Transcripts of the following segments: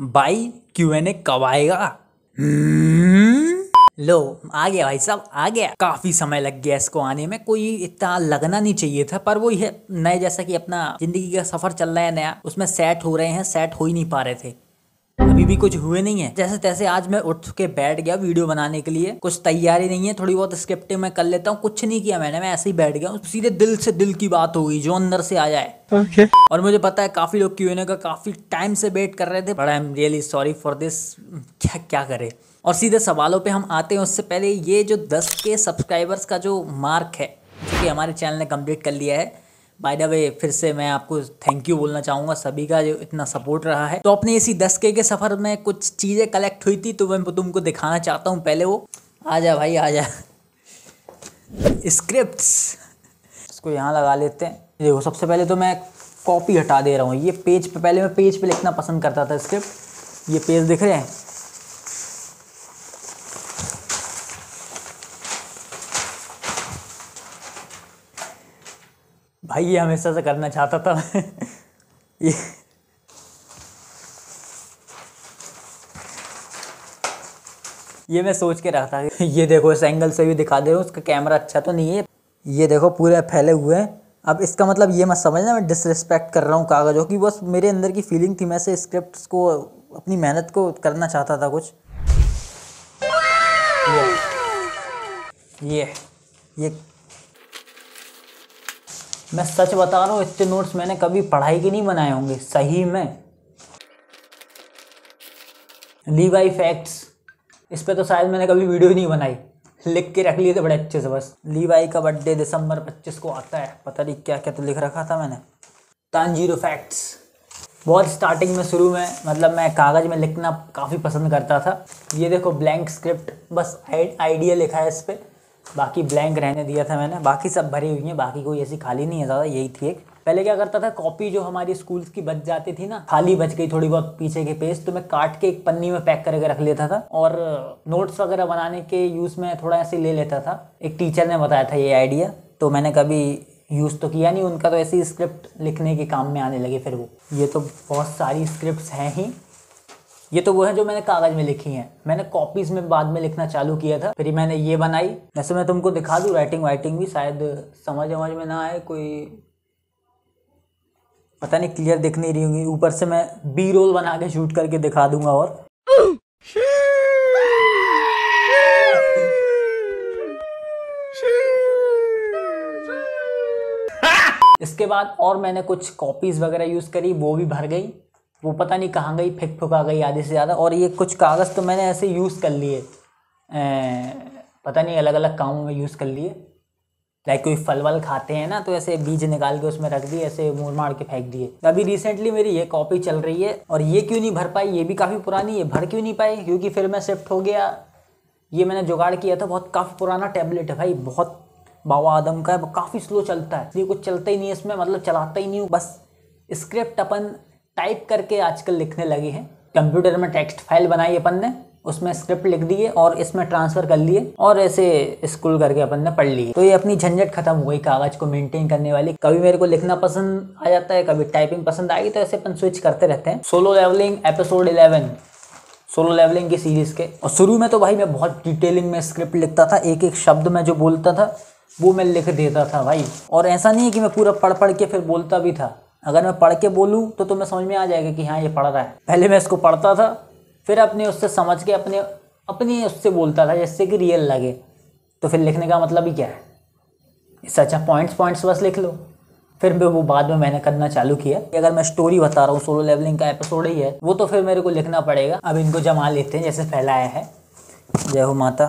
भाई Q N A कब आएगा हम्म? लो आ गया भाई साहब आ गया काफी समय लग गया इसको आने में कोई इतना लगना नहीं चाहिए था पर वो ये नए जैसा कि अपना जिंदगी का सफर चल रहा है नया उसमें सेट हो रहे हैं सेट हो ही नहीं पा रहे थे अभी भी कुछ हुए नहीं है जैसे तैसे आज मैं उठ के बैठ गया वीडियो बनाने के लिए कुछ तैयारी नहीं है थोड़ी बहुत स्क्रिप्टिंग मैं कर लेता हूँ कुछ नहीं किया मैंने मैं ऐसे ही बैठ गया हूँ सीधे दिल से दिल की बात होगी जो अंदर से आ जाए okay. और मुझे पता है काफी लोग क्यों का काफी टाइम से वेट कर रहे थे but I am really sorry for this क्या क्या करे और सीधे सवालों पे हम आते हैं उससे पहले ये जो दस के सब्सक्राइबर्स का जो मार्क है जो हमारे चैनल ने कम्प्लीट कर लिया है बाय द वे फिर से मैं आपको थैंक यू बोलना चाहूँगा सभी का जो इतना सपोर्ट रहा है तो अपने इसी दस के सफ़र में कुछ चीज़ें कलेक्ट हुई थी तो मैं तुमको दिखाना चाहता हूँ पहले वो आ जा भाई आ जा स्क्रिप्ट इसको यहाँ लगा लेते हैं देखो सबसे पहले तो मैं कॉपी हटा दे रहा हूँ ये पेज पे पहले मैं पेज पे लिखना पसंद करता था स्क्रिप्ट ये पेज दिख रहे हैं भाई ये हमेशा से करना चाहता था ये ये मैं सोच के रहा था ये देखो इस एंगल से भी दिखा दे रहा हूँ उसका कैमरा अच्छा तो नहीं है ये देखो पूरे फैले हुए हैं अब इसका मतलब ये मत समझना मैं डिसरिस्पेक्ट कर रहा हूँ कागज़ों की बस मेरे अंदर की फीलिंग थी मैं से स्क्रिप्ट को अपनी मेहनत को करना चाहता था कुछ ये ये, ये मैं सच बता रहा हूँ इतने नोट्स मैंने कभी पढ़ाई के नहीं बनाए होंगे सही में लीवाई फैक्ट्स इस पर तो शायद मैंने कभी वीडियो नहीं बनाई लिख के रख लिए थे बड़े अच्छे से बस लीवाई का बर्थडे दिसंबर 25 को आता है पता नहीं क्या क्या तो लिख रखा था मैंने जीरो फैक्ट्स बहुत स्टार्टिंग में शुरू में मतलब मैं कागज़ में लिखना काफ़ी पसंद करता था ये देखो ब्लैंक स्क्रिप्ट बस आइडिया लिखा है इस पर बाकी ब्लैंक रहने दिया था मैंने बाकी सब भरी हुई हैं बाकी कोई ऐसी खाली नहीं है ज़्यादा यही थी एक पहले क्या करता था कॉपी जो हमारी स्कूल्स की बच जाती थी ना खाली बच गई थोड़ी बहुत पीछे के पेज तो मैं काट के एक पन्नी में पैक करके रख लेता था और नोट्स वगैरह बनाने के यूज़ में थोड़ा ऐसे ले लेता था एक टीचर ने बताया था ये आइडिया तो मैंने कभी यूज़ तो किया नहीं उनका तो ऐसी स्क्रिप्ट लिखने के काम में आने लगे फिर वो ये तो बहुत सारी स्क्रिप्ट हैं ही ये तो वो है जो मैंने कागज में लिखी है मैंने कॉपीज में बाद में लिखना चालू किया था फिर मैंने ये बनाई वैसे मैं तुमको दिखा दू राइटिंग वाइटिंग भी शायद समझ समझ में ना आए कोई पता नहीं क्लियर दिख नहीं रही होंगी ऊपर से मैं बी रोल बना के शूट करके दिखा दूंगा और इसके बाद और मैंने कुछ कॉपीज़ वगैरह यूज़ करी वो भी भर गई वो पता नहीं कहाँ गई फेंक फुका गई आधे से ज़्यादा और ये कुछ कागज़ तो मैंने ऐसे यूज़ कर लिए पता नहीं अलग अलग कामों में यूज़ कर लिए लाइक कोई फल वल खाते हैं ना तो ऐसे बीज निकाल के उसमें रख दिए ऐसे मोड़ मार के फेंक दिए अभी रिसेंटली मेरी ये कॉपी चल रही है और ये क्यों नहीं भर पाई ये भी काफ़ी पुरानी है भर क्यों नहीं पाई क्योंकि फिर मैं शिफ्ट हो गया ये मैंने जुगाड़ किया था बहुत काफ़ी पुराना टैबलेट है भाई बहुत बाबा आदम का है काफ़ी स्लो चलता है ये कुछ चलता ही नहीं है इसमें मतलब चलाता ही नहीं हूँ बस स्क्रिप्ट अपन टाइप करके आजकल लिखने लगी है कंप्यूटर में टेक्स्ट फाइल बनाई अपन ने उसमें स्क्रिप्ट लिख दिए और इसमें ट्रांसफर कर लिए और ऐसे स्कूल करके अपन ने पढ़ लिए तो ये अपनी झंझट खत्म हो गई कागज को मेंटेन करने वाली कभी मेरे को लिखना पसंद आ जाता है कभी टाइपिंग पसंद आएगी तो ऐसे अपन स्विच करते रहते हैं solo levelling episode eleven solo levelling की सीरीज़ के और शुरू में तो भाई मैं बहुत डिटेलिंग में स्क्रिप्ट लिखता था एक एक शब्द में जो बोलता था वो मैं लिख देता था भाई और ऐसा नहीं है कि मैं पूरा पढ़ पढ़ के फिर बोलता भी था अगर मैं पढ़ के बोलूँ तो तुम्हें समझ में आ जाएगा कि हाँ ये पढ़ रहा है पहले मैं इसको पढ़ता था फिर अपने उससे समझ के अपने अपने उससे बोलता था जिससे कि रियल लगे तो फिर लिखने का मतलब ही क्या है इससे अच्छा पॉइंट्स पॉइंट्स बस लिख लो फिर भी वो बाद में मैंने करना चालू किया कि अगर मैं स्टोरी बता रहा हूँ सोलो लेवलिंग का एपिसोड ही है वो तो फिर मेरे को लिखना पड़ेगा अब इनको जमा लेते हैं जैसे फैलाया है जय हो माता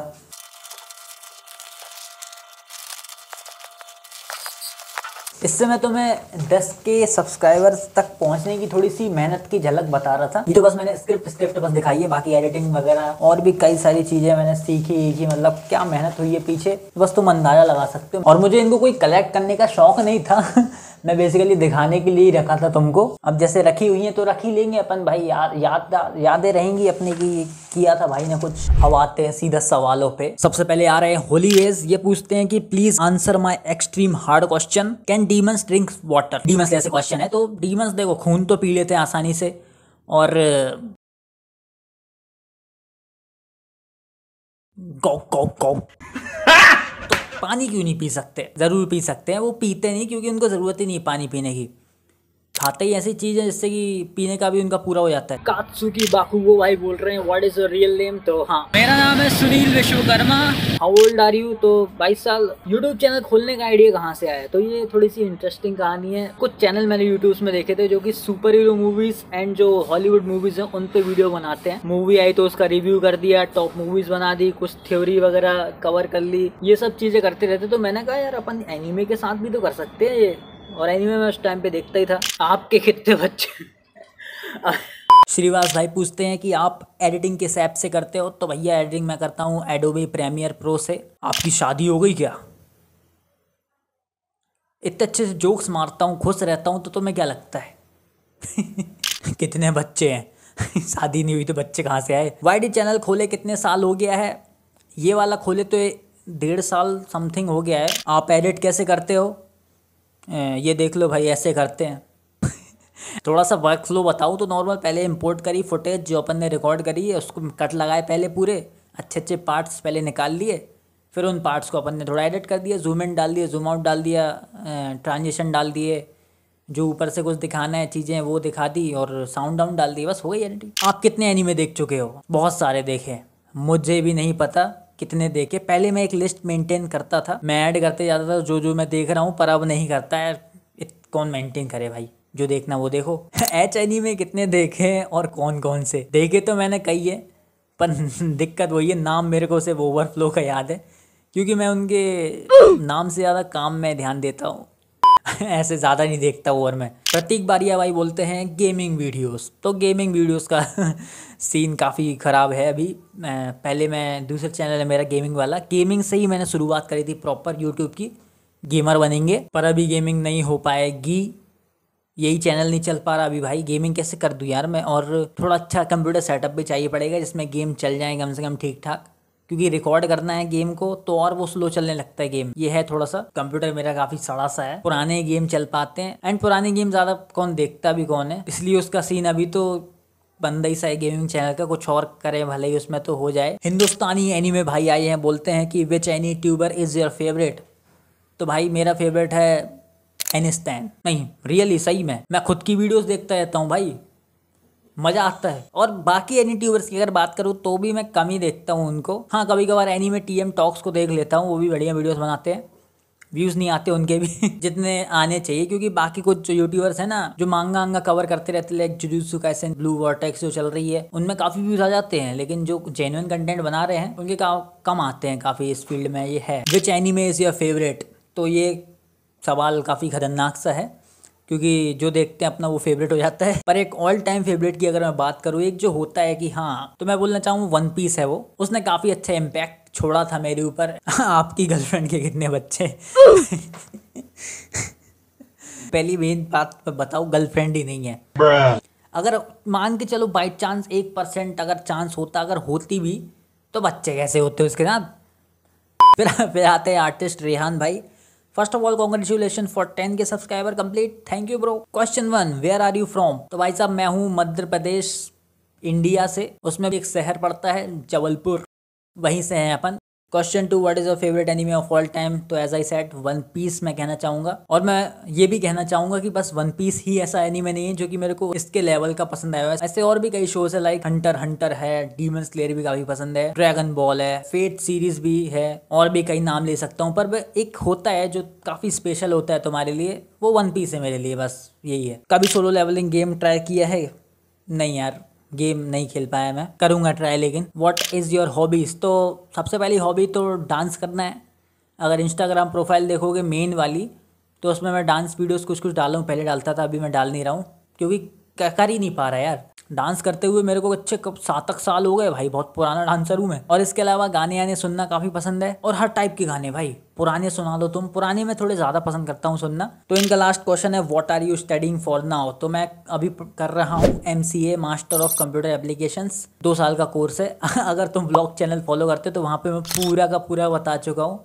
इससे मैं तुम्हें 10 के सब्सक्राइबर्स तक पहुंचने की थोड़ी सी मेहनत की झलक बता रहा था ये तो बस मैंने स्क्रिप्ट स्क्रिप्ट बस दिखाई है बाकी एडिटिंग वगैरह और भी कई सारी चीज़ें मैंने सीखी कि मतलब क्या मेहनत हुई है पीछे बस तुम अंदाज़ा लगा सकते हो और मुझे इनको कोई कलेक्ट करने का शौक नहीं था मैं बेसिकली दिखाने के लिए रखा था तुमको अब जैसे रखी हुई है तो रखी लेंगे अपन भाई याद याद यादें रहेंगी अपने की किया था भाई ने कुछ अब आते हैं सीधा सवालों पे सबसे पहले आ रहे हैं होली एज ये पूछते हैं कि please answer my extreme hard question can demons drink water demons ऐसे क्वेश्चन है तो डीमंस देखो खून तो पी लेते हैं आसानी से और गौ गौ गौ पानी क्यों नहीं पी सकते ज़रूर पी सकते हैं वो पीते नहीं क्योंकि उनको ज़रूरत ही नहीं पानी पीने की खाते ही ऐसी चीज़ है जिससे कि पीने का भी उनका पूरा हो जाता है कात्सुकी वो भाई बोल रहे हैं what is your real name तो हाँ मेरा नाम है Sunil Vishwakarma how old are you तो बाईस साल यूट्यूब चैनल खोलने का आइडिया कहाँ से आया तो ये थोड़ी सी इंटरेस्टिंग कहानी है कुछ चैनल मैंने यूट्यूब में देखे थे जो की सुपर हीरो मूवीज एंड जो हॉलीवुड मूवीज है उन पे वीडियो बनाते हैं मूवी आई तो उसका रिव्यू कर दिया टॉप मूवीज बना दी कुछ थ्योरी वगैरह कवर कर ली ये सब चीजें करते रहते तो मैंने कहा यार अपन एनिमे के साथ भी तो कर सकते हैं ये और एनीमे मैं उस टाइम पे देखता ही था आपके कितने बच्चे श्रीवास भाई पूछते हैं कि आप एडिटिंग किस ऐप से करते हो तो भैया एडिटिंग मैं करता हूँ एडोबे प्रेमियर प्रो से आपकी शादी हो गई क्या इतने अच्छे से जोक्स मारता हूँ खुश रहता हूँ तो तुम्हें क्या लगता है कितने बच्चे हैं शादी नहीं हुई तो बच्चे कहाँ से आए वाई चैनल खोले कितने साल हो गया है ये वाला खोले तो डेढ़ साल समथिंग हो गया है आप एडिट कैसे करते हो ये देख लो भाई ऐसे करते हैं थोड़ा सा वर्क फ्लो बताऊँ तो नॉर्मल पहले इंपोर्ट करी फुटेज जो अपन ने रिकॉर्ड करी है उसको कट लगाए पहले पूरे अच्छे अच्छे पार्ट्स पहले निकाल लिए फिर उन पार्ट्स को अपन ने थोड़ा एडिट कर दिया जूम इन डाल दिया जूम आउट डाल दिया ट्रांजिशन डाल दिए जो ऊपर से कुछ दिखाना है चीज़ें वो दिखा दी और साउंड डाउन डाल दिए बस हो गई एडिटिंग आप कितने एनिमे देख चुके हो बहुत सारे देखे मुझे भी नहीं पता कितने देखे पहले मैं एक लिस्ट मेंटेन करता था मैं ऐड करते जाता था जो जो मैं देख रहा हूँ पर अब नहीं करता है कौन मेंटेन करे भाई जो देखना वो देखो एच एन में कितने देखे और कौन कौन से देखे तो मैंने कई है पर दिक्कत वही है नाम मेरे को सिर्फ ओवरफ्लो का याद है क्योंकि मैं उनके नाम से ज़्यादा काम में ध्यान देता हूँ ऐसे ज़्यादा नहीं देखता ओवर में प्रतीक बारिया भाई बोलते हैं गेमिंग वीडियोस तो गेमिंग वीडियोस का सीन काफ़ी ख़राब है अभी पहले मैं दूसरे चैनल है मेरा गेमिंग वाला गेमिंग से ही मैंने शुरुआत करी थी प्रॉपर यूट्यूब की गेमर बनेंगे पर अभी गेमिंग नहीं हो पाएगी यही चैनल नहीं चल पा रहा अभी भाई गेमिंग कैसे कर दूँ यार मैं और थोड़ा अच्छा कंप्यूटर सेटअप भी चाहिए पड़ेगा जिसमें गेम चल जाए कम से कम ठीक ठाक क्योंकि रिकॉर्ड करना है गेम को तो और वो स्लो चलने लगता है गेम ये है थोड़ा सा कंप्यूटर मेरा काफी सड़ा सा है पुराने गेम चल पाते हैं एंड पुराने गेम ज्यादा कौन देखता भी कौन है इसलिए उसका सीन अभी तो बंदा ही है गेमिंग चैनल का कुछ और करे भले ही उसमें तो हो जाए हिंदुस्तानी एनीमे भाई आए हैं बोलते हैं कि which any tuber is your favourite तो भाई मेरा फेवरेट है एनिस्तैन नहीं रियली सही में मैं खुद की वीडियोस देखता रहता हूँ भाई मजा आता है और बाकी एनी ट्यूबर्स e की अगर बात करूँ तो भी मैं कम ही देखता हूँ उनको हाँ कभी कभार एनी में टी एम टॉक्स को देख लेता हूँ वो भी बढ़िया वीडियोस बनाते हैं व्यूज़ नहीं आते उनके भी जितने आने चाहिए क्योंकि बाकी कुछ जो यूट्यूबर्स हैं ना जो मांगा आंगा कवर करते रहते लाइक जुजुसु कैसे ब्लू वॉटेक्स जो चल रही है उनमें काफ़ी व्यूज़ आ जाते हैं लेकिन जो जेन्यून कंटेंट बना रहे हैं उनके का कम आते हैं काफ़ी इस फील्ड में ये है which anime is your favourite तो ये सवाल काफ़ी खतरनाक सा है क्योंकि जो देखते हैं अपना वो फेवरेट हो जाता है पर एक ऑल टाइम फेवरेट की अगर मैं बात करूँ एक जो होता है कि हाँ तो मैं बोलना चाहूँ वन पीस है वो उसने काफ़ी अच्छा इम्पैक्ट छोड़ा था मेरे ऊपर आपकी गर्लफ्रेंड के कितने बच्चे पहली मेन बात मैं बताऊँ गर्लफ्रेंड ही नहीं है अगर मान के चलो बाई चांस एक परसेंट अगर चांस होता अगर होती भी तो बच्चे कैसे होते उसके साथ फिर फिर आते हैं आर्टिस्ट रेहान भाई first of all congratulation for ten K subscriber complete thank you bro question one where are you from तो भाई साहब मैं हूँ मध्य प्रदेश इंडिया से उसमें भी एक शहर पड़ता है जबलपुर वहीं से हैं अपन question two what is your favourite anime of all time तो as I said One Piece मैं कहना चाहूंगा और मैं ये भी कहना चाहूंगा कि बस वन पीस ही ऐसा एनिमे नहीं है जो कि मेरे को इसके लेवल का पसंद आया है ऐसे और भी कई शोज है लाइक हंटर हंटर है डीमन स्लेयर भी काफ़ी पसंद है ड्रैगन बॉल है फेट सीरीज भी है और भी कई नाम ले सकता हूँ पर एक होता है जो काफ़ी स्पेशल होता है तुम्हारे लिए वो वन पीस है मेरे लिए बस यही है कभी सोलो लेवलिंग गेम ट्राई किया है नहीं यार गेम नहीं खेल पाया मैं करूँगा ट्राई लेकिन वॉट इज़ योर हॉबीज़ तो सबसे पहली हॉबी तो डांस करना है अगर इंस्टाग्राम प्रोफाइल देखोगे मेन वाली तो उसमें मैं डांस वीडियोस कुछ कुछ डाला हूँ पहले डालता था अभी मैं डाल नहीं रहा हूँ क्योंकि कर ही नहीं पा रहा यार डांस करते हुए मेरे को अच्छे कब सात तक साल हो गए भाई बहुत पुराना डांसर हूँ मैं और इसके अलावा गाने आने सुनना काफ़ी पसंद है और हर टाइप के गाने भाई पुराने सुना लो तुम पुराने में थोड़े ज़्यादा पसंद करता हूँ सुनना तो इनका लास्ट क्वेश्चन है what are you studying for now तो मैं अभी कर रहा हूँ M master of computer application दो साल का कोर्स है अगर तुम ब्लॉग चैनल फॉलो करते तो वहाँ पर मैं पूरा का पूरा बता चुका हूँ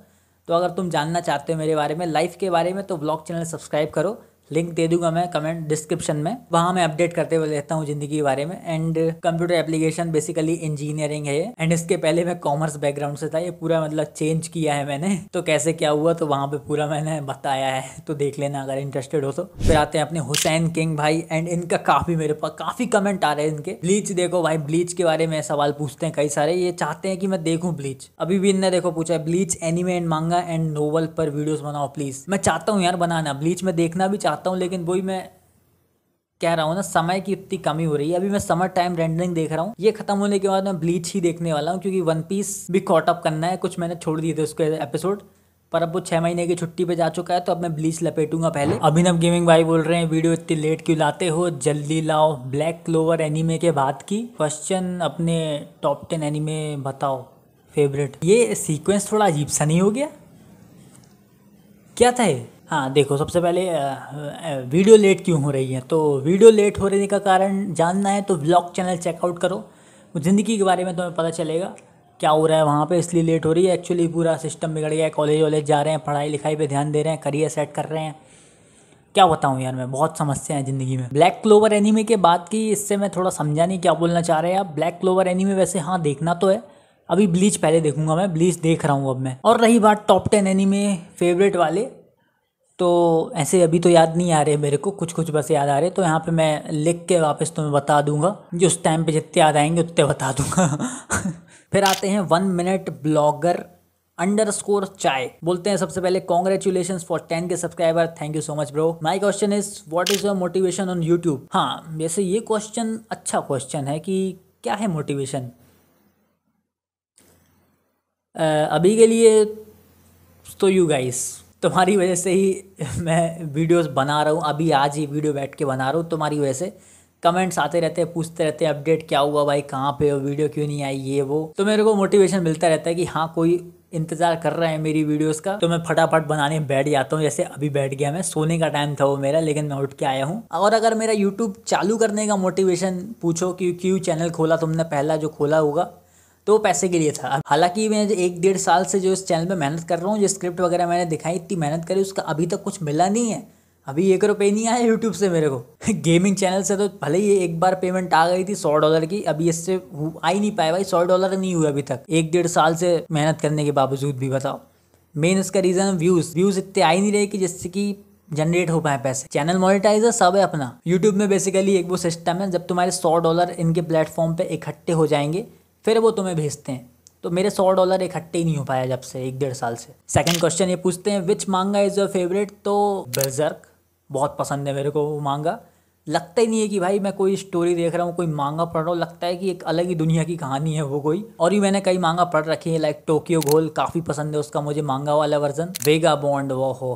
तो अगर तुम जानना चाहते हो मेरे बारे में लाइफ के बारे में तो ब्लॉग चैनल सब्सक्राइब करो लिंक दे दूंगा मैं कमेंट डिस्क्रिप्शन में वहाँ मैं अपडेट करते हुए रहता हूँ जिंदगी के बारे में and computer application basically engineering है एंड इसके पहले मैं कॉमर्स बैकग्राउंड से था ये पूरा मतलब चेंज किया है मैंने तो कैसे क्या हुआ तो वहाँ पे पूरा मैंने बताया है तो देख लेना अगर इंटरेस्टेड हो तो फिर आते हैं अपने हुसैन किंग भाई एंड इनका काफ़ी मेरे पास काफ़ी कमेंट आ रहे हैं इनके ब्लीच देखो भाई ब्लीच के बारे में सवाल पूछते हैं कई सारे ये चाहते हैं कि मैं देखूँ ब्लीच अभी भी इनने देखो पूछा है Bleach anime and manga and novel पर वीडियोज बनाओ प्लीज़ मैं चाहता हूँ यार बनाना ब्लीच में देखना भी चाहता चाहता हूँ लेकिन वही मैं कह रहा हूँ ना समय की इतनी कमी हो रही है अभी मैं समर टाइम रेंडरिंग देख रहा हूँ ये खत्म होने के बाद मैं ब्लीच ही देखने वाला हूँ क्योंकि वन पीस भी कॉट अप करना है कुछ मैंने छोड़ दिए थे उसके एपिसोड पर अब वो छः महीने की छुट्टी पे जा चुका है तो अब मैं ब्लीच लपेटूंगा पहले अभिनव गेमिंग भाई बोल रहे हैं वीडियो इतनी लेट क्यों लाते हो जल्दी लाओ ब्लैक क्लोवर एनीमे के बाद की क्वेश्चन अपने टॉप टेन एनीमे बताओ फेवरेट ये सीक्वेंस थोड़ा अजीब सा नहीं हो गया क्या था ये हाँ देखो सबसे पहले वीडियो लेट क्यों हो रही है तो वीडियो लेट हो रहने का कारण जानना है तो ब्लॉग चैनल चेकआउट करो ज़िंदगी के बारे में तुम्हें पता चलेगा क्या हो रहा है वहाँ पे इसलिए लेट हो रही है एक्चुअली पूरा सिस्टम बिगड़ गया है कॉलेज वॉलेज जा रहे हैं पढ़ाई लिखाई पे ध्यान दे रहे हैं करियर सेट कर रहे हैं क्या बताऊँ यार मैं बहुत समस्या है ज़िंदगी में ब्लैक क्लोवर एनीमे के बाद की इससे मैं थोड़ा समझा नहीं क्या बोलना चाह रहे हैं आप ब्लैक क्लोवर एनीमे वैसे हाँ देखना तो है अभी ब्लीच पहले देखूंगा मैं ब्लीच देख रहा हूँ अब मैं और रही बात टॉप टेन एनीमे फेवरेट वाले तो ऐसे अभी तो याद नहीं आ रहे मेरे को कुछ कुछ बस याद आ रहे तो यहाँ पे मैं लिख के वापस तुम्हें बता दूंगा जो उस टाइम पे जितने याद आएंगे उतने बता दूंगा फिर आते हैं one minute blogger underscore chai बोलते हैं सबसे पहले congratulation for ten K subscriber thank you so much bro my question is what is your motivation on YouTube हाँ वैसे ये क्वेश्चन अच्छा क्वेश्चन है कि क्या है मोटिवेशन अभी के लिए तो यू गाइस तुम्हारी वजह से ही मैं वीडियोस बना रहा हूँ अभी आज ही वीडियो बैठ के बना रहा हूँ तुम्हारी वजह से कमेंट्स आते रहते हैं पूछते रहते हैं अपडेट क्या हुआ भाई कहाँ पे हो वीडियो क्यों नहीं आई ये वो तो मेरे को मोटिवेशन मिलता रहता है कि हाँ कोई इंतजार कर रहा है मेरी वीडियोस का तो मैं फटाफट बनाने बैठ जाता हूँ जैसे अभी बैठ गया मैं सोने का टाइम था वो मेरा लेकिन मैं उठ के आया हूँ और अगर मेरा यूट्यूब चालू करने का मोटिवेशन पूछो कि क्यों चैनल खोला तुमने पहला जो खोला होगा तो पैसे के लिए था हालांकि मैं एक डेढ़ साल से जो इस चैनल पर मेहनत कर रहा हूँ जो स्क्रिप्ट वगैरह मैंने दिखाई इतनी मेहनत करी उसका अभी तक कुछ मिला नहीं है अभी एक रुपये नहीं आया यूट्यूब से मेरे को गेमिंग चैनल से तो भले ही एक बार पेमेंट आ गई थी सौ डॉलर की अभी इससे आ ही नहीं पाया भाई सौ डॉलर नहीं हुआ अभी तक एक डेढ़ साल से मेहनत करने के बावजूद भी बताओ मेन इसका रीज़न व्यूज़ व्यूज़ इतने आ ही नहीं रहे कि जिससे कि जनरेट हो पाए पैसे चैनल मोनिटाइजर सब है अपना यूट्यूब में बेसिकली एक वो सिस्टम है जब तुम्हारे सौ डॉलर इनके प्लेटफॉर्म पर इकट्ठे हो जाएंगे फिर वो तुम्हें भेजते हैं तो मेरे सौ डॉलर इकट्ठे ही नहीं हो पाया जब से एक डेढ़ साल से सेकंड क्वेश्चन ये पूछते हैं विच मांगा इज़ योर फेवरेट तो बेजर्क बहुत पसंद है मेरे को वो मांगा लगता ही नहीं है कि भाई मैं कोई स्टोरी देख रहा हूँ कोई मांगा पढ़ रहा हूँ लगता है कि एक अलग ही दुनिया की कहानी है वो कोई और भी मैंने कई मांगा पढ़ रखी है लाइक टोक्यो गोल काफ़ी पसंद है उसका मुझे मांगा वाला वर्जन वेगा बॉन्ड वो हो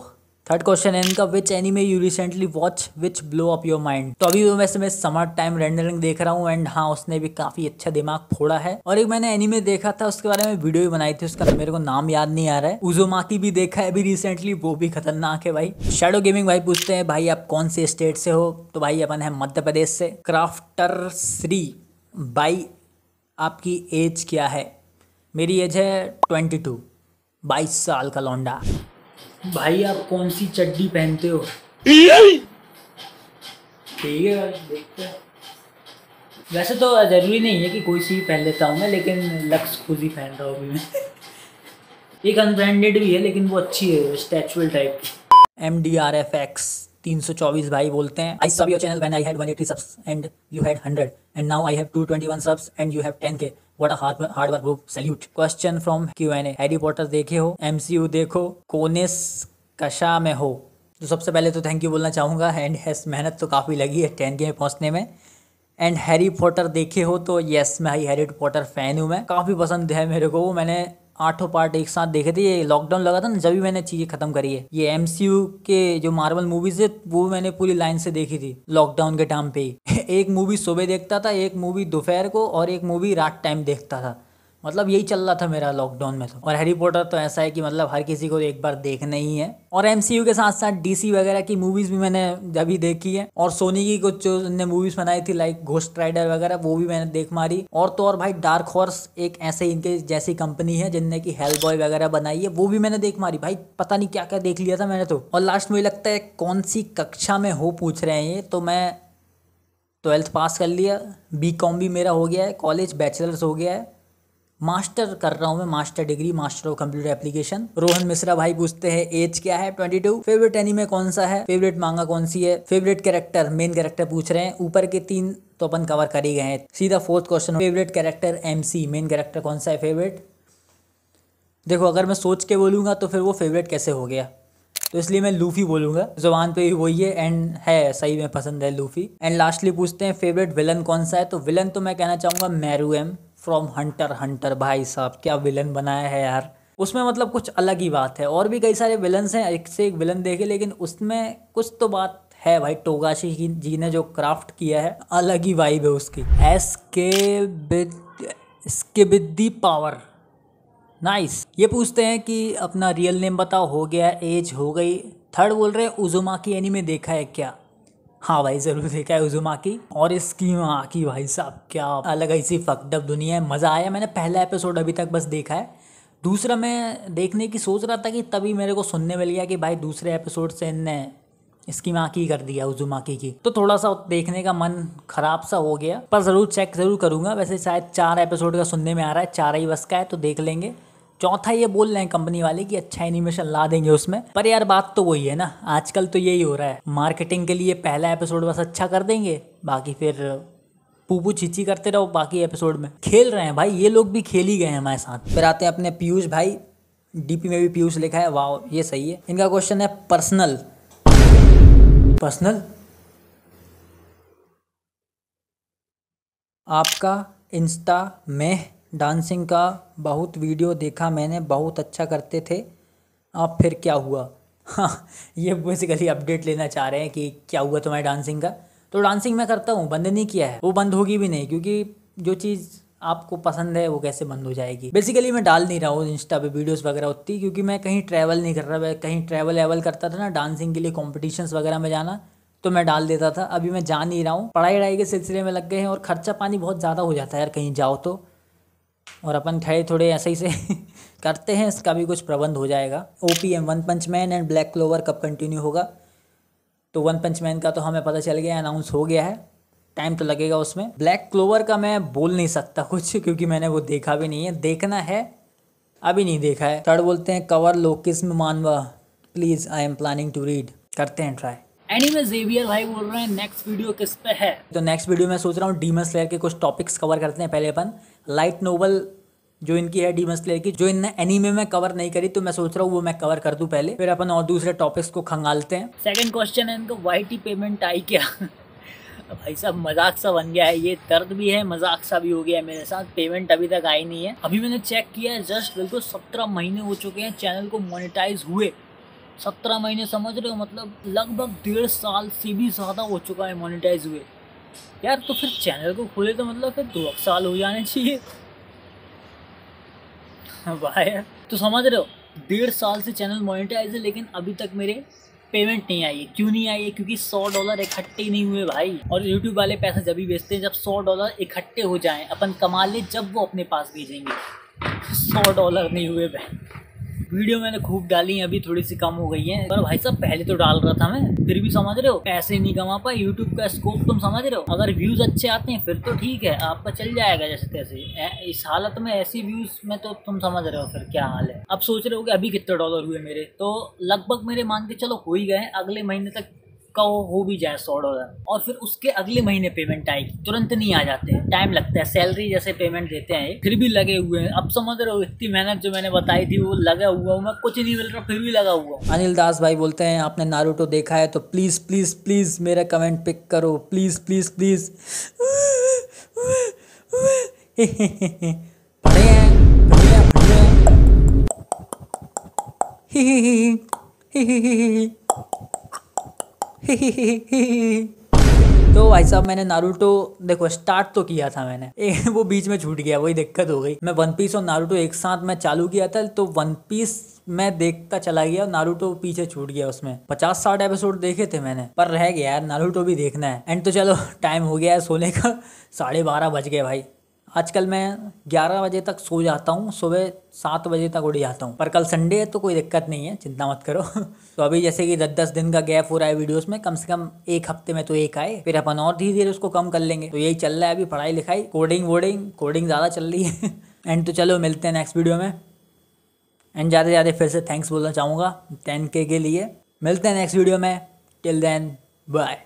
थर्ड क्वेश्चन है इनका which anime you recently watch which blow up your mind तो अभी वैसे मैं समर टाइम रेंडरिंग देख रहा हूँ एंड हाँ उसने भी काफी अच्छा दिमाग फोड़ा है और एक मैंने एनीमे देखा था उसके बारे में वीडियो भी बनाई थी उसका मेरे को नाम याद नहीं आ रहा है उजोमाकी भी देखा है अभी रिसेंटली वो भी खतरनाक है भाई शेडो गेमिंग भाई पूछते हैं भाई आप कौन से स्टेट से हो तो भाई अपन है मध्य प्रदेश से क्राफ्टर श्री बाई आपकी एज क्या है मेरी एज है ट्वेंटी टू बाईस साल का लौंडा भाई आप कौन सी चड्डी पहनते हो ठीक है देखते हैं वैसे तो ज़रूरी नहीं है कि कोई सी पहन लेता हूँ मैं लेकिन लक्स खुद ही पहन रहा हूँ अभी मैं एक अनब्रांडेड भी है लेकिन वो अच्छी है स्टैचुअल टाइप की M D R F X तीन सौ चौबीस भाई बोलते हैं I sub your channel when I had 180 subs and you had 100 and now I have 221 subs and you have 10 K what a hard work group salute question from Q N Harry Potter देखे हो MCU देखो कोनेस कशा में हो तो सबसे पहले तो थैंक यू बोलना चाहूँगा एंड हैस मेहनत तो काफ़ी लगी है टेन के में पहुँचने में एंड हैरी पॉटर देखे हो तो यस मैं हैरी पॉटर फ़ैन हूँ मैं काफ़ी पसंद है मेरे को वो मैंने आठों पार्ट एक साथ देखे थे ये लॉकडाउन लगा था ना जब भी मैंने चीज़ें खत्म करी है ये एम के जो मार्बल मूवीज है वो मैंने पूरी लाइन से देखी थी लॉकडाउन के टाइम पे ही एक मूवी सुबह देखता था एक मूवी दोपहर को और एक मूवी रात टाइम देखता था मतलब यही चल रहा था मेरा लॉकडाउन में तो और हैरी पॉटर तो ऐसा है कि मतलब हर किसी को तो एक बार देखना ही है और एम के साथ साथ डीसी वगैरह की मूवीज़ भी मैंने अभी देखी है और सोनी की कुछ जो मूवीज़ बनाई थी लाइक घोस्ट राइडर वगैरह वो भी मैंने देख मारी और तो और भाई डार्क हॉर्स एक ऐसे इनके जैसी कंपनी है जिनने की हेल्प बॉय वगैरह बनाई है वो भी मैंने देख मारी भाई पता नहीं क्या क्या देख लिया था मैंने तो और लास्ट मुझे लगता है कौन सी कक्षा में हो पूछ रहे हैं ये तो मैं ट्वेल्थ पास कर लिया बी कॉम भी मेरा हो गया है कॉलेज बैचलर्स हो गया है मास्टर कर रहा हूँ मैं master degree master of computer application Rohan Mishra भाई पूछते हैं एज क्या है ट्वेंटी टू फेवरेट एनीमे कौन सा है फेवरेट मांगा कौन सी है फेवरेट कैरेक्टर मेन कैरेक्टर पूछ रहे हैं ऊपर के तीन तो अपन कवर कर ही गए हैं सीधा फोर्थ क्वेश्चन फेवरेट कैरेक्टर सी मेन कैरेक्टर कौन सा है फेवरेट देखो अगर मैं सोच के बोलूँगा तो फिर वो फेवरेट कैसे हो गया तो इसलिए मैं लूफी बोलूँगा जबान पे ही वही है एंड है सही में पसंद है लूफी एंड लास्टली पूछते हैं फेवरेट विलन कौन सा है तो विलन तो मैं कहना चाहूँगा Meruem from Hunter Hunter भाई साहब क्या विलन बनाया है यार उसमें मतलब कुछ अलग ही बात है और भी कई सारे विलन्स हैं एक से एक विलन देखे लेकिन उसमें कुछ तो बात है भाई टोगाशी जी ने जो क्राफ्ट किया है अलग ही वाइब है उसकी एस के बिद पावर नाइस ये पूछते हैं कि अपना रियल नेम बताओ हो गया एज हो गई थर्ड बोल रहे उजुमा की एनीमे देखा है क्या हाँ भाई ज़रूर देखा है उजुमा की और इसकी माँ की भाई साहब क्या अलग ऐसी फकडअप दुनिया है मज़ा आया मैंने पहला एपिसोड अभी तक बस देखा है दूसरा मैं देखने की सोच रहा था कि तभी मेरे को सुनने मिल गया कि भाई दूसरे एपिसोड से इनने इसकी माँ की कर दिया उजुमा की की तो थोड़ा सा देखने का मन खराब सा हो गया पर ज़रूर चेक ज़रूर करूँगा वैसे शायद चार एपिसोड का सुनने में आ रहा है चार ही बस का है तो देख लेंगे चौथा ये बोल रहे हैं कंपनी वाले कि अच्छा एनिमेशन ला देंगे उसमें पर यार बात तो वही है ना आजकल तो यही हो रहा है मार्केटिंग के लिए पहला एपिसोड बस अच्छा कर देंगे बाकी फिर पूपू चीची करते रहो बाकी एपिसोड में खेल रहे हैं भाई ये लोग भी खेल ही गए हैं हमारे साथ फिर आते हैं अपने पीयूष भाई डीपी में भी पीयूष लिखा है वाह ये सही है इनका क्वेश्चन है पर्सनल पर्सनल आपका इंस्टा में डांसिंग का बहुत वीडियो देखा मैंने बहुत अच्छा करते थे अब फिर क्या हुआ हाँ ये बेसिकली अपडेट लेना चाह रहे हैं कि क्या हुआ तुम्हारे डांसिंग का तो डांसिंग मैं करता हूँ बंद नहीं किया है वो बंद होगी भी नहीं क्योंकि जो चीज़ आपको पसंद है वो कैसे बंद हो जाएगी बेसिकली मैं डाल नहीं रहा हूँ इंस्टा पे वीडियोस वगैरह उतनी क्योंकि मैं कहीं ट्रैवल नहीं कर रहा मैं कहीं ट्रैवल एवल करता था ना डांसिंग के लिए कॉम्पिटिशन्स वगैरह में जाना तो मैं डाल देता था अभी मैं जा नहीं रहा हूँ पढ़ाई वढ़ाई के सिलसिले में लग गए हैं और खर्चा पानी बहुत ज़्यादा हो जाता है यार कहीं जाओ तो और अपन खड़े थोड़े ऐसे ही से करते हैं इसका भी कुछ प्रबंध हो जाएगा O P M one punch man and Black Clover कब कंटिन्यू होगा तो वन पंच मैन का तो हमें पता चल गया अनाउंस हो गया है टाइम तो लगेगा उसमें ब्लैक क्लोवर का मैं बोल नहीं सकता कुछ क्योंकि मैंने वो देखा भी नहीं है देखना है अभी नहीं देखा है थर्ड बोलते हैं कवर किस्म मानवा please I am planning to read करते हैं ट्राई एनीमे जेवियर भाई बोल रहे हैं नेक्स्ट वीडियो किस पे है तो नेक्स्ट वीडियो में सोच रहा हूँ डीमस लेयर के कुछ टॉपिक्स कवर करते हैं पहले अपन लाइट नोवल जो इनकी है डीमन स्लेयर की जो इनने एनीमे में कवर नहीं करी तो मैं सोच रहा हूँ वो मैं कवर कर दूँ पहले फिर अपन और दूसरे टॉपिक्स को खंगालते हैं सेकंड क्वेश्चन है इनका वाई पेमेंट आई क्या भाई साहब मजाक सा बन गया है ये दर्द भी है मजाक सा भी हो गया है मेरे साथ पेमेंट अभी तक आई नहीं है अभी मैंने चेक किया है जस्ट बिल्कुल सत्रह महीने हो चुके हैं चैनल को मोनिटाइज हुए सत्रह महीने समझ रहे हो मतलब लगभग डेढ़ साल से भी ज़्यादा हो चुका है मोनिटाइज हुए यार तो फिर चैनल को खोले तो मतलब फिर दो साल हो जाने चाहिए वाह तो समझ रहे हो डेढ़ साल से चैनल मोनिटाइज है लेकिन अभी तक मेरे पेमेंट नहीं आई है क्यों नहीं आई है क्योंकि सौ डॉलर इकट्ठे नहीं हुए भाई और यूट्यूब वाले पैसे जब भी बेचते हैं जब सौ डॉलर इकट्ठे हो जाएं अपन कमा ले जब वो अपने पास भेजेंगे सौ डॉलर नहीं हुए भाई वीडियो मैंने खूब डाली है अभी थोड़ी सी कम हो गई है पर भाई साहब पहले तो डाल रहा था मैं फिर भी समझ रहे हो पैसे नहीं कमा पाए यूट्यूब का स्कोप तुम समझ रहे हो अगर व्यूज अच्छे आते हैं फिर तो ठीक है आपका चल जाएगा जैसे तैसे इस हालत में ऐसी व्यूज में तो तुम समझ रहे हो फिर क्या हाल है अब सोच रहे हो कि अभी कितने डॉलर हुए मेरे तो लगभग मेरे मान के चलो हो ही गए अगले महीने तक का वो हो भी जाए सौ डॉलर और फिर उसके अगले महीने पेमेंट आएगी तुरंत नहीं आ जाते हैं टाइम लगता है सैलरी जैसे पेमेंट देते हैं फिर भी लगे हुए हैं अब समझ रहे हो इतनी मेहनत जो मैंने बताई थी वो लगा हुआ मैं कुछ नहीं मिल रहा फिर भी लगा हुआ अनिल दास भाई बोलते हैं आपने नारूटो देखा है तो प्लीज़ प्लीज़ प्लीज़ मेरा कमेंट पिक करो प्लीज़ प्लीज़ प्लीज़ ही ही ही ही ही ही तो भाई साहब मैंने नारूटो देखो स्टार्ट तो किया था मैंने ए, वो बीच में छूट गया वही दिक्कत हो गई मैं वन पीस और नारूटो एक साथ मैं चालू किया था तो वन पीस मैं देखता चला गया और नारूटो पीछे छूट गया उसमें पचास साठ एपिसोड देखे थे मैंने पर रह गया यार नारूटो भी देखना है एंड तो चलो टाइम हो गया है सोने का साढ़े बारह बज गए भाई आजकल मैं ग्यारह बजे तक सो जाता हूँ सुबह सात बजे तक उठ जाता हूँ पर कल संडे है तो कोई दिक्कत नहीं है चिंता मत करो तो अभी जैसे कि दस दस दिन का गैप हो रहा है वीडियोस में कम से कम एक हफ्ते में तो एक आए फिर अपन और धीरे धीरे उसको कम कर लेंगे तो यही चल रहा है अभी पढ़ाई लिखाई कोडिंग वोडिंग कोडिंग ज़्यादा चल रही है एंड तो चलो मिलते हैं नेक्स्ट वीडियो में एंड ज़्यादा से ज़्यादा फिर से थैंक्स बोलना चाहूँगा टेन के लिए मिलते हैं नेक्स्ट वीडियो में टिल देन बाय